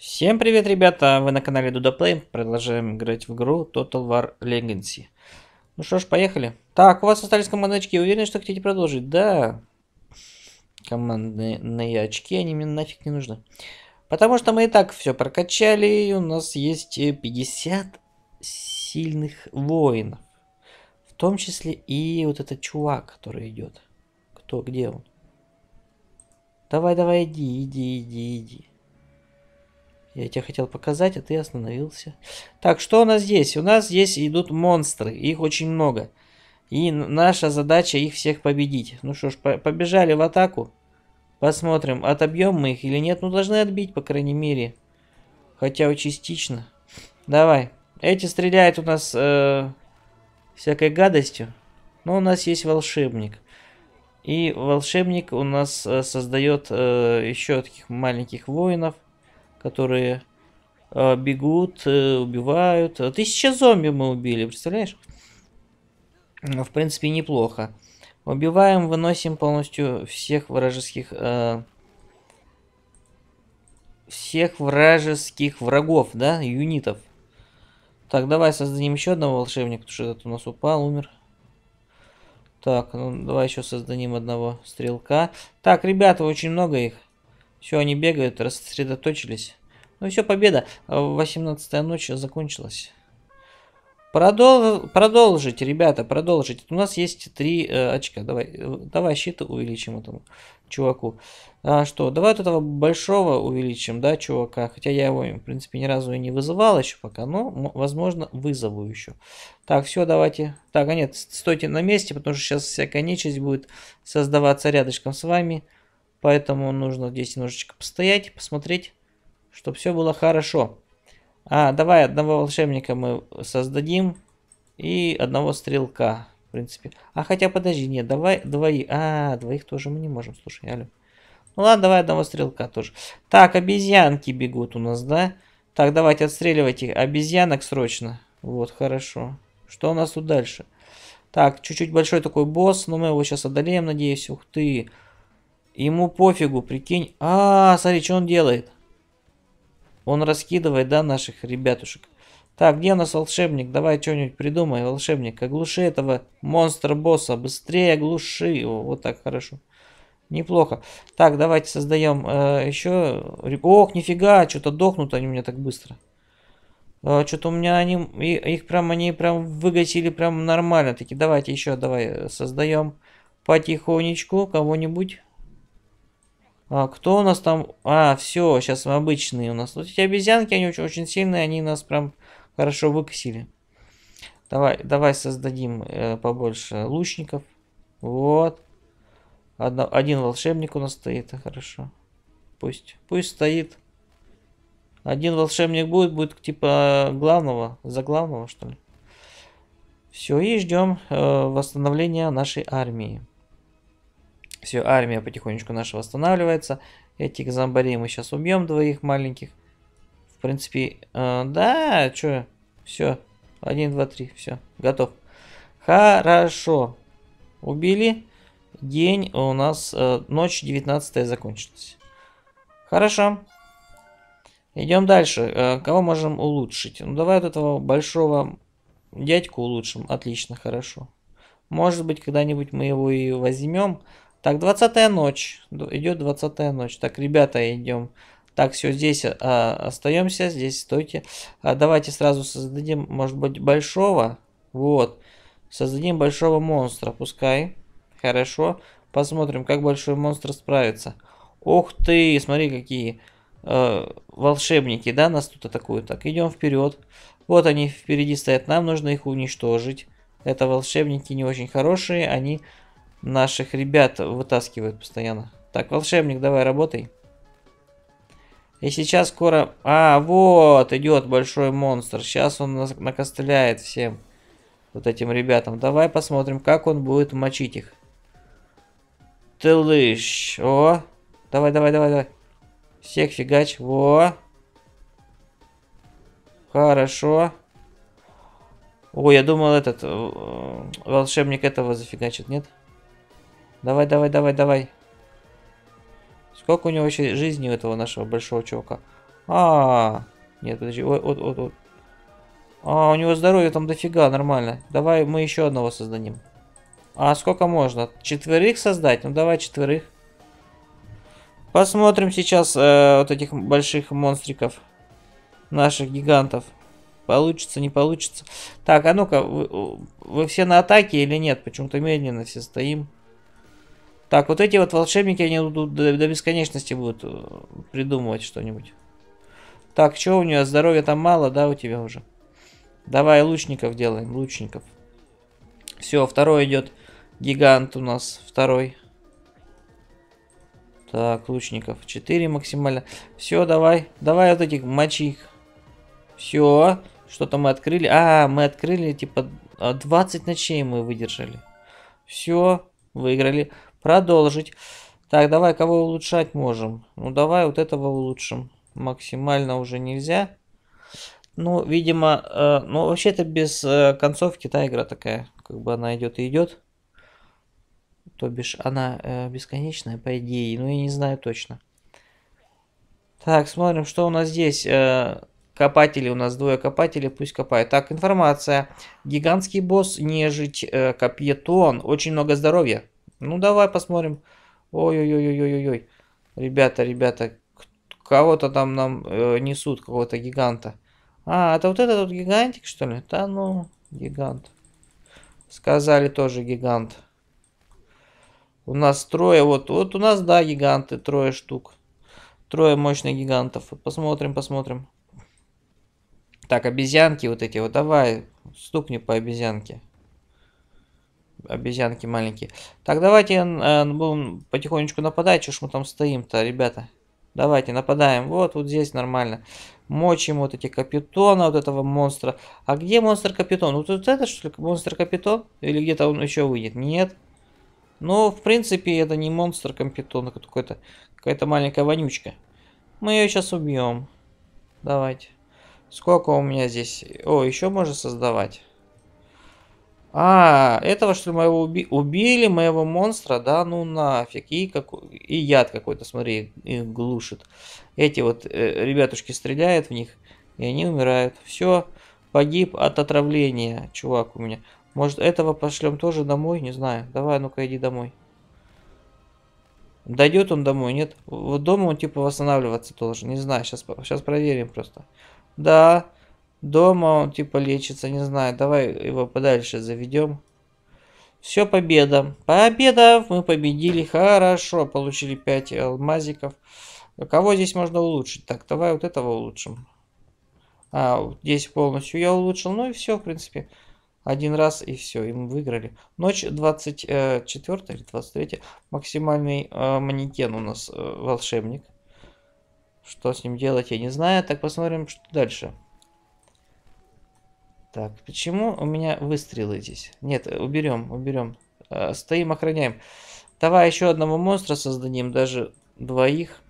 Всем привет, ребята! Вы на канале DudaPlay. Продолжаем играть в игру Total War Legacy. Ну что ж, поехали. Так, у вас остались командные очки. Вы что хотите продолжить? Да. Командные очки, они мне нафиг не нужны. Потому что мы и так все прокачали, и у нас есть 50 э, сильных воинов. В том числе и вот этот чувак, который идет. Кто, где он? Давай, давай, иди, иди, иди, иди. Я тебе хотел показать, а ты остановился. Так, что у нас здесь? У нас здесь идут монстры. Их очень много. И наша задача их всех победить. Ну что ж, по побежали в атаку. Посмотрим, отобьем мы их или нет. Ну, должны отбить, по крайней мере. Хотя частично. Давай. Эти стреляют у нас э, всякой гадостью. Но у нас есть волшебник. И волшебник у нас э, создает э, еще таких маленьких воинов которые э, бегут, э, убивают. Тысяча зомби мы убили, представляешь? Ну, в принципе, неплохо. Убиваем, выносим полностью всех вражеских... Э, всех вражеских врагов, да, юнитов. Так, давай создадим еще одного волшебника, потому что этот у нас упал, умер. Так, ну давай еще создадим одного стрелка. Так, ребята, очень много их. Все, они бегают, рассредоточились. Ну все, победа. 18 э, ночь закончилась. Продол... Продолжить, ребята, продолжить. У нас есть три э, очка. Давай, э, давай щиты увеличим этому чуваку. А что, давай вот этого большого увеличим, да, чувака. Хотя я его, в принципе, ни разу и не вызывал еще пока, но, возможно, вызову еще. Так, все, давайте. Так, а нет, стойте на месте, потому что сейчас всякая нечисть будет создаваться рядышком с вами. Поэтому нужно здесь немножечко постоять, посмотреть, чтобы все было хорошо. А, давай одного волшебника мы создадим и одного стрелка, в принципе. А хотя подожди, нет, давай двоих. А, двоих тоже мы не можем, слушай, алло. Ну ладно, давай одного стрелка тоже. Так, обезьянки бегут у нас, да? Так, давайте отстреливайте Обезьянок срочно. Вот, хорошо. Что у нас тут дальше? Так, чуть-чуть большой такой босс, но мы его сейчас одолеем, надеюсь. Ух ты. Ему пофигу, прикинь. А, -а, -а смотри, что он делает. Он раскидывает, да, наших ребятушек. Так, где у нас волшебник? Давай что-нибудь придумай, волшебник. Оглуши этого монстра-босса. Быстрее оглуши его. Вот так хорошо. Неплохо. Так, давайте создаем э, еще... Ох, нифига, что-то дохнут они у меня так быстро. Э, что-то у меня они... И, их прям, они прям выгасили прям нормально. Таки, давайте еще, давай, э, создаем потихонечку кого-нибудь. А, кто у нас там? А, все, сейчас обычные у нас. Вот эти обезьянки, они очень, очень сильные, они нас прям хорошо выкосили. Давай, давай создадим э, побольше лучников. Вот. Одно, один волшебник у нас стоит, хорошо. Пусть, пусть стоит. Один волшебник будет, будет типа главного, за главного что ли. Все, и ждем э, восстановления нашей армии. Все, армия потихонечку наша восстанавливается. Этих зомбарей мы сейчас убьем двоих маленьких. В принципе, э, да, что? Все. Один, два, три, все, готов. Хорошо. Убили. День у нас, э, ночь 19 закончилась. Хорошо. Идем дальше. Э, кого можем улучшить? Ну, давай вот этого большого дядьку улучшим. Отлично, хорошо. Может быть, когда-нибудь мы его и возьмем. Так, 20 ночь. Идет 20 ночь. Так, ребята, идем. Так, все, здесь а, остаемся, здесь стойте. А, давайте сразу создадим, может быть, большого. Вот. Создадим большого монстра, пускай. Хорошо. Посмотрим, как большой монстр справится. Ух ты, смотри, какие э, волшебники, да, нас тут атакуют. Так, идем вперед. Вот они впереди стоят, нам нужно их уничтожить. Это волшебники не очень хорошие, они наших ребят вытаскивают постоянно. Так, волшебник, давай работай. И сейчас скоро... А, вот, идет большой монстр. Сейчас он нас накостыляет всем. Вот этим ребятам. Давай посмотрим, как он будет мочить их. Ты О. Давай, давай, давай, давай. Всех фигач. Во. Хорошо. О, я думал этот э, волшебник этого зафигачит, нет? Нет. Давай, давай, давай, давай. Сколько у него вообще жизни у этого нашего большого чувака? А, -а, -а. нет, подожди, ой, вот, вот, вот. А, у него здоровье там дофига, нормально. Давай мы еще одного создадим. А сколько можно? Четверых создать? Ну давай четверых. Посмотрим сейчас э, вот этих больших монстриков. Наших гигантов. Получится, не получится. Так, а ну-ка, вы, вы все на атаке или нет? Почему-то медленно все стоим. Так, вот эти вот волшебники, они будут до, бесконечности будут э, придумывать что-нибудь. Так, что у нее? Здоровья там мало, да, у тебя уже? Давай лучников делаем, лучников. Все, второй идет гигант у нас, второй. Так, лучников 4 максимально. Все, давай, давай вот этих мочи Все, что-то мы открыли. А, мы открыли, типа, 20 ночей мы выдержали. Все, выиграли. Продолжить. Так, давай, кого улучшать можем? Ну, давай вот этого улучшим. Максимально уже нельзя. Ну, видимо, э, ну, вообще-то без э, концовки та игра такая. Как бы она идет и идет. То бишь, она э, бесконечная, по идее. Ну, я не знаю точно. Так, смотрим, что у нас здесь. Э, Копатели у нас двое копателей, пусть копают. Так, информация. Гигантский босс, нежить, э, копье, Очень много здоровья. Ну, давай посмотрим. Ой-ой-ой-ой-ой-ой. Ребята, ребята, кого-то там нам э, несут, какого-то гиганта. А, это вот этот вот гигантик, что ли? Да ну, гигант. Сказали тоже гигант. У нас трое, вот, вот у нас, да, гиганты, трое штук. Трое мощных гигантов. Посмотрим, посмотрим. Так, обезьянки вот эти вот, давай, стукни по обезьянке. Обезьянки маленькие. Так, давайте э, будем потихонечку нападать. Чего ж мы там стоим-то, ребята? Давайте, нападаем. Вот, вот здесь нормально. Мочим вот эти капитона, вот этого монстра. А где монстр-капитон? Вот, вот это, что ли, монстр-капитон? Или где-то он еще выйдет? Нет. Ну в принципе, это не монстр-капитон, а какой-то какая-то маленькая вонючка. Мы ее сейчас убьем. Давайте. Сколько у меня здесь? О, еще можно создавать. А, этого что ли моего уби... убили, моего монстра, да, ну нафиг. И, как... и яд какой-то, смотри, их глушит. Эти вот э, ребятушки стреляют в них, и они умирают. Все, погиб от отравления, чувак у меня. Может, этого пошлем тоже домой, не знаю. Давай, ну-ка, иди домой. Дойдет он домой, нет? Вот дома он типа восстанавливаться должен, не знаю, сейчас, сейчас проверим просто. Да, Дома он типа лечится, не знаю. Давай его подальше заведем. Все, победа. Победа! Мы победили. Хорошо. Получили 5 алмазиков. Кого здесь можно улучшить? Так, давай вот этого улучшим. А, здесь полностью я улучшил. Ну и все, в принципе. Один раз и все, и мы выиграли. Ночь 24 или 23. Максимальный э, манекен у нас э, волшебник. Что с ним делать, я не знаю. Так, посмотрим, что дальше. Так, почему у меня выстрелы здесь? Нет, уберем, уберем. Э, стоим, охраняем. Давай еще одного монстра создадим, даже двоих.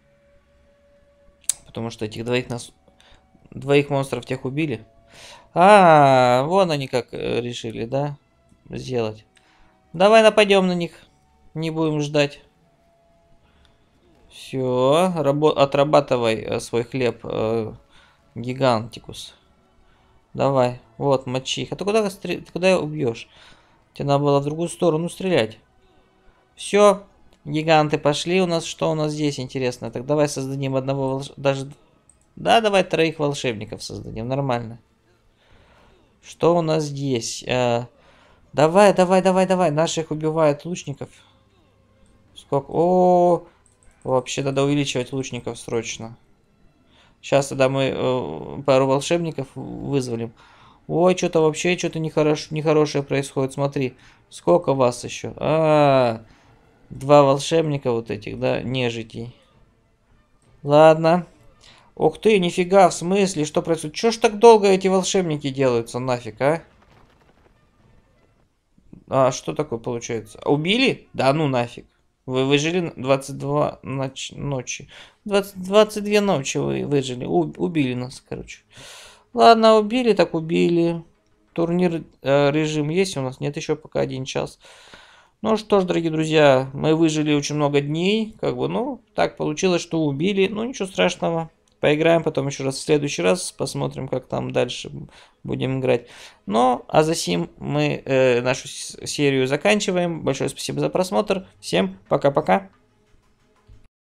Потому что этих двоих нас... Двоих монстров тех убили. А, -а, -а вон они как э, решили, да? Сделать. Давай нападем на них. Не будем ждать. Все, отрабатывай э, свой хлеб, э, гигантикус. Давай. Вот, мочи, а Ты куда, ты куда убьешь? Тебе надо было в другую сторону стрелять. Все, гиганты пошли. У нас что у нас здесь интересно? Так давай создадим одного волш... даже да, давай троих волшебников создадим, нормально. Что у нас здесь? Э, давай, давай, давай, давай, наших убивают лучников. Сколько? О, -о, -о, -о. вообще надо увеличивать лучников срочно. Сейчас тогда мы э, пару волшебников вызволим. Ой, что-то вообще что-то нехорош... нехорошее происходит. Смотри, сколько вас еще? А, -а, а, два волшебника вот этих, да, нежитей. Ладно. Ух ты, нифига, в смысле, что происходит? Чё ж так долго эти волшебники делаются, нафиг, а? А, что такое получается? Убили? Да ну нафиг. Вы выжили 22 ноч ночи. 20, 22 ночи вы выжили. У убили нас, короче. Ладно, убили так убили. Турнир э, режим есть у нас? Нет, еще пока один час. Ну что ж, дорогие друзья, мы выжили очень много дней. Как бы, ну, так получилось, что убили. Ну, ничего страшного. Поиграем потом еще раз в следующий раз. Посмотрим, как там дальше будем играть. Ну, а за сим мы э, нашу серию заканчиваем. Большое спасибо за просмотр. Всем пока-пока.